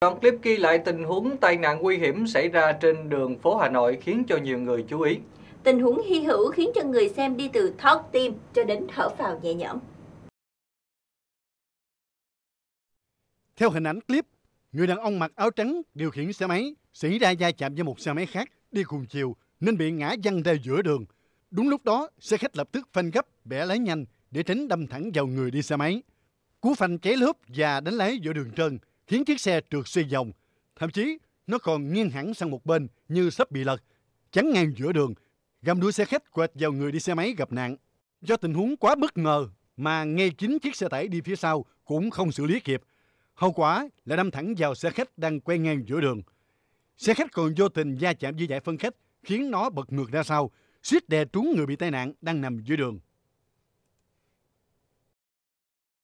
Đoạn clip ghi lại tình huống tai nạn nguy hiểm xảy ra trên đường phố Hà Nội khiến cho nhiều người chú ý. Tình huống hy hữu khiến cho người xem đi từ thoát tim cho đến thở vào nhẹ nhõm. Theo hình ảnh clip, người đàn ông mặc áo trắng điều khiển xe máy xảy ra va chạm với một xe máy khác đi cùng chiều nên bị ngã văng ra giữa đường. Đúng lúc đó, xe khách lập tức phanh gấp, bẻ lái nhanh để tránh đâm thẳng vào người đi xe máy. Cú phanh cháy lốp và đánh lái giữa đường trơn khiến chiếc xe trượt xuyên vòng. Thậm chí, nó còn nghiêng hẳn sang một bên như sắp bị lật, chắn ngang giữa đường, gầm đuôi xe khách quẹt vào người đi xe máy gặp nạn. Do tình huống quá bất ngờ mà ngay chính chiếc xe tải đi phía sau cũng không xử lý kịp. Hậu quả là đâm thẳng vào xe khách đang quay ngang giữa đường. Xe khách còn vô tình va chạm với giải phân khách khiến nó bật ngược ra sau, suýt đè trúng người bị tai nạn đang nằm dưới đường.